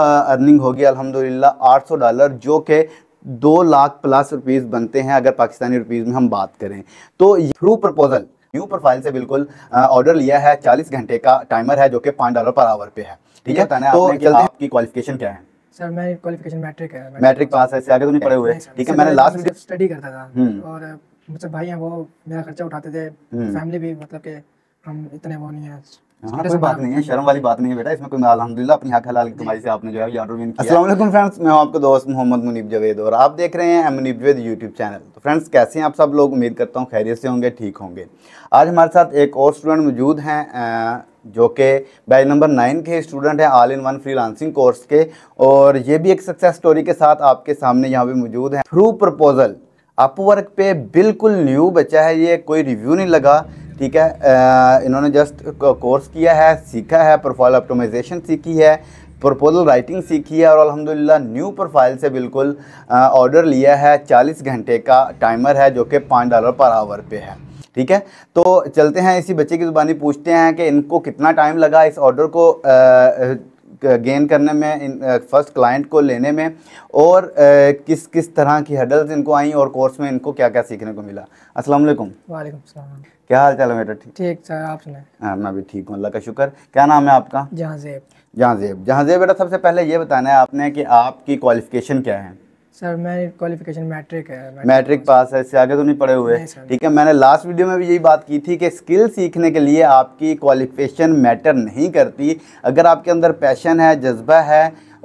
Earning होगी अल्हम्दुलिल्लाह 800 dollar जो के दो लाख प्लस रुपीस बनते हैं अगर पाकिस्तानी रुपीस में हम बात करें तो थ्रू प्रपोजल यू प्रोफाइल से बिल्कुल ऑर्डर लिया है 40 घंटे का टाइमर है जो कि पाँच डॉलर पर आवर पे है ठीक है तो आपकी क्वालिफिकेशन क्या है सर मैं क्वालिफिकेशन मैट्रिक है मैट्रिक पास है आगे तो नहीं पढ़े हुए ठीक है मैंने लास्ट स्टडी करता था हम्म। और मतलब भाई हैं वो मेरा खर्चा उठाते थे फैमिली हम्म। भी मतलब के हम इतने वो नहीं है हाँ, आप देख रहे हैं यूट्यूब चैनल तो फ्रेंड्स कैसे हैं आप सब लोग उम्मीद करता हूँ खैरियत से होंगे ठीक होंगे आज हमारे साथ एक और स्टूडेंट मौजूद हैं जो कि बैच नंबर नाइन के स्टूडेंट हैं all in one freelancing course के और ये भी एक सक्सेस स्टोरी के साथ आपके सामने यहाँ पे मौजूद है थ्रू प्रपोजल अपवर्क पे बिल्कुल न्यू बचा है ये कोई रिव्यू नहीं लगा ठीक है इन्होंने जस्ट कोर्स किया है सीखा है प्रोफाइल ऑप्टोमाइजेशन सीखी है प्रपोजल राइटिंग सीखी है और अलहमदिल्ला न्यू प्रोफाइल से बिल्कुल ऑर्डर लिया है 40 घंटे का टाइमर है जो कि पाँच डॉलर पर आवर पे है ठीक है तो चलते हैं इसी बच्चे की ज़ुबानी पूछते हैं कि इनको कितना टाइम लगा इस ऑर्डर को आ, गेन करने में इन फर्स्ट क्लाइंट को लेने में और किस किस तरह की हडल्स इनको आई और कोर्स में इनको क्या क्या सीखने को मिला असल वालेकुम क्या हाल चाल है बेटा ठीक ठीक सर आप सुना हाँ, मैं भी ठीक हूँ अल्लाह का शुक्र क्या नाम है आपका जहाँ जेब जहाँ जेब जहाँ जेब बेटा सबसे पहले ये बताना है आपने कि आपकी क्वालिफिकेशन क्या है सर मैं क्वालिफिकेशन मैट्रिक है मैट्रिक पास है इससे आगे तो नहीं पढ़े हुए ठीक है मैंने लास्ट वीडियो में भी यही बात की थी कि स्किल सीखने के लिए आपकी क्वालिफिकेशन मैटर नहीं करती अगर आपके अंदर पैशन है जज्बा है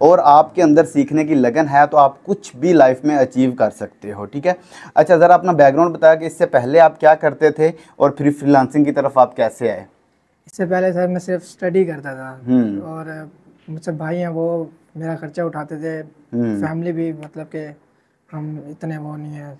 और आपके अंदर सीखने की लगन है तो आप कुछ भी लाइफ में अचीव कर सकते हो ठीक है अच्छा ज़रा अपना बैकग्राउंड बताया कि इससे पहले आप क्या करते थे और फिर फ्रीलांसिंग की तरफ आप कैसे आए इससे पहले सर मैं सिर्फ स्टडी करता था हम्म। और मुझसे भाई हैं वो मेरा खर्चा उठाते थे हम्म। फैमिली भी मतलब के हम इतने वो नहीं है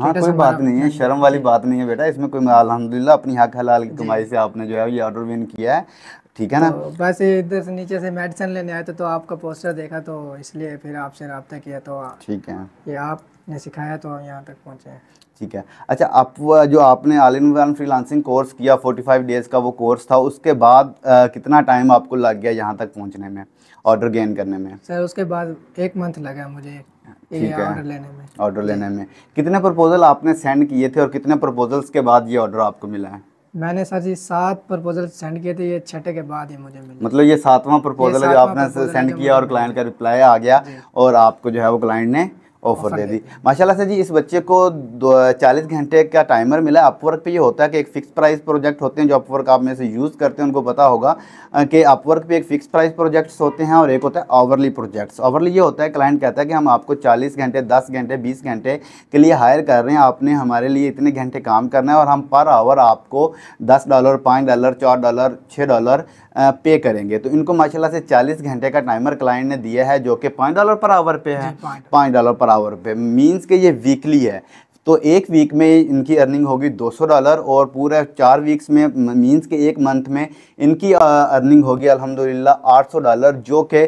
हाँ कोई बात नहीं है मतलब शर्म वाली बात नहीं है बेटा इसमें कोई अल्हम्दुलिल्लाह अपनी हक हलाल की कमाई से आपने जो है ये ऑर्डर विन किया है ठीक है ना तो बस इधर से नीचे से मेडिसिन लेने आए थे तो आपका पोस्टर देखा तो इसलिए फिर आपसे रबता किया तो ठीक है ये आपने सिखाया तो यहाँ तक पहुँचे ठीक है अच्छा आप जो आपने all in one free course किया 45 डेज़ का वो कोर्स था उसके बाद आ, कितना टाइम आपको लग गया यहाँ तक पहुँचने में ऑर्डर गेन करने में सर उसके बाद एक मंथ लगा मुझे ठीक है ऑर्डर लेने में ऑर्डर लेने में कितने प्रपोजल आपने सेंड किए थे और कितने प्रपोजल्स के बाद ये ऑर्डर आपको मिला है मैंने सर जी सात प्रपोजल सेंड किए थे ये छठे के बाद ही मुझे मिले मतलब ये सातवां प्रपोजल जो आपने सेंड किया और क्लाइंट का रिप्लाई आ गया और आपको जो है वो क्लाइंट ने ऑफर दे दी माशाल्लाह से जी इस बच्चे को चालीस घंटे का टाइमर मिला अपवर्क पे ये होता है कि एक फिक्स प्राइस प्रोजेक्ट होते हैं जो अपवर्क आप में से यूज़ करते हैं उनको पता होगा कि अपवर्क पे एक फिक्स प्राइस प्रोजेक्ट्स होते हैं और एक होता है ऑवरली प्रोजेक्ट्स ऑवरली ये होता है क्लाइंट कहता है कि हम आपको चालीस घंटे दस घंटे बीस घंटे के लिए हायर कर रहे हैं आपने हमारे लिए इतने घंटे काम करना है और हम पर आवर आपको दस डॉलर पाँच डॉलर चार डॉलर छः डॉलर पे करेंगे तो इनको माशाल्लाह से चालीस घंटे का टाइमर क्लाइंट ने दिया है जो कि पाँच डॉलर पर आवर पे है पाँच डॉलर पर आवर पे मींस के ये वीकली है तो एक वीक में इनकी अर्निंग होगी 200 डॉलर और पूरा चार वीक्स में मींस के एक मंथ में इनकी अर्निंग होगी अल्हम्दुलिल्लाह 800 डॉलर जो कि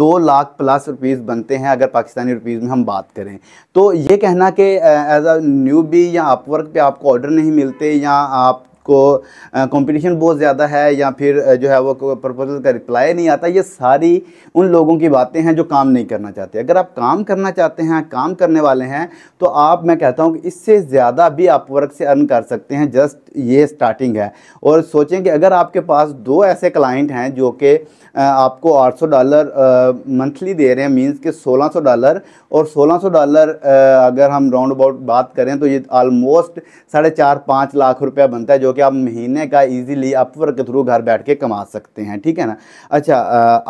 दो लाख प्लस रुपीस बनते हैं अगर पाकिस्तानी रुपीस में हम बात करें तो ये कहना कि एज अ न्यू बी या अपवर्क पे आपको ऑर्डर नहीं मिलते या आप आपको कंपटीशन बहुत ज़्यादा है या फिर जो है वो प्रपोजल का रिप्लाई नहीं आता ये सारी उन लोगों की बातें हैं जो काम नहीं करना चाहते अगर आप काम करना चाहते हैं काम करने वाले हैं तो आप मैं कहता हूँ कि इससे ज़्यादा भी आप वर्क से अर्न कर सकते हैं जस्ट ये स्टार्टिंग है और सोचें कि अगर आपके पास दो ऐसे क्लाइंट हैं जो कि आपको आठ डॉलर मंथली दे रहे हैं मीन्स के सोलह डॉलर और सोलह डॉलर अगर हम राउंड अबाउट बात करें तो ये ऑलमोस्ट साढ़े चार पाँच लाख रुपया बनता है जो कि आप महीने का इजीली अपवर्क के थ्रू घर बैठ के कमा सकते हैं ठीक है ना अच्छा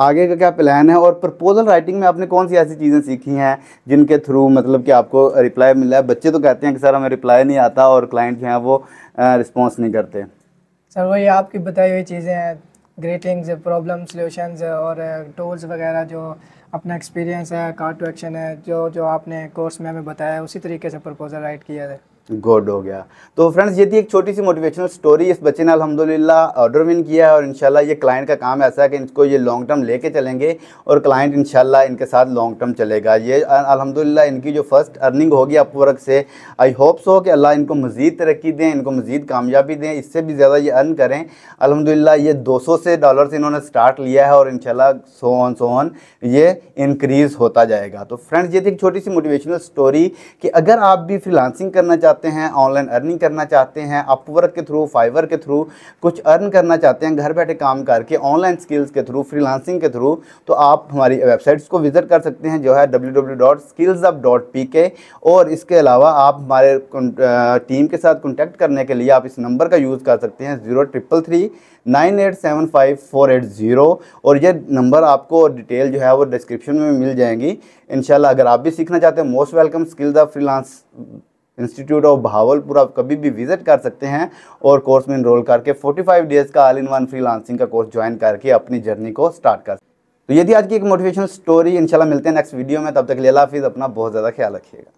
आगे का क्या प्लान है और प्रपोजल राइटिंग में आपने कौन सी ऐसी चीज़ें सीखी हैं जिनके थ्रू मतलब कि आपको रिप्लाई मिला है बच्चे तो कहते हैं कि सर हमें रिप्लाई नहीं आता और क्लाइंट जो हैं वो रिस्पॉन्स नहीं करते सर वही आपकी बताई हुई चीज़ें हैं ग्रीटिंग्स प्रॉब्लम सॉल्यूशंस और टूल्स वगैरह जो अपना एक्सपीरियंस है कार्ड टू एक्शन है जो जो आपने कोर्स में हमें बताया उसी तरीके से प्रपोजल राइट किया है गुड हो गया तो फ्रेंड्स ये थी एक छोटी सी मोटिवेशनल स्टोरी इस बच्चे ने अलहमदिल्ला ऑर्डर विन किया है और इंशाल्लाह ये क्लाइंट का काम ऐसा है कि इनको ये लॉन्ग टर्म लेके चलेंगे और क्लाइंट इंशाल्लाह इनके साथ लॉन्ग टर्म चलेगा ये अलहमदिल्ला इनकी जो फर्स्ट अर्निंग होगी अपवर्क से आई होप सो कि अल्लाह इनको मज़ीद तरक्की दें इनको मज़ीद कामयाबी दें इससे भी ज़्यादा ये अर्न करें अलहमदिल्ला ये दो से डॉलर से इन्होंने स्टार्ट लिया है और इनशाला सो ऑन सो ऑन ये इनक्रीज़ होता जाएगा तो फ्रेंड्स ये थी एक छोटी सी मोटिवेशनल स्टोरी कि अगर आप भी फ्रीलांसिंग करना चाहते चाहते हैं ऑनलाइन अर्निंग करना चाहते हैं अपवर्क के थ्रू फाइवर के थ्रू कुछ अर्न करना चाहते हैं घर बैठे काम करके ऑनलाइन स्किल्स के थ्रू फ्रीलांसिंग के थ्रू तो आप हमारी वेबसाइट्स को विजिट कर सकते हैं जो है डब्ल्यू और इसके अलावा आप हमारे टीम के साथ कॉन्टैक्ट करने के लिए आप इस नंबर का यूज़ कर सकते हैं zero triple three nine eight seven five four eight zero और ये नंबर आपको डिटेल जो है वो डिस्क्रिप्शन में मिल जाएंगी इनशाला अगर आप भी सीखना चाहते हैं most welcome skills of freelance institute of Bahawalpur आप कभी भी विजिट कर सकते हैं और कोर्स में इनरोल करके 45 डेज का all in one freelancing का कोर्स ज्वाइन करके अपनी जर्नी को स्टार्ट कर तो यदि आज की एक मोटिवेशनल स्टोरी इंशाल्लाह मिलते हैं नेक्स्ट वीडियो में तब तक लेला हाफिज़ अपना बहुत ज़्यादा ख्याल रखिएगा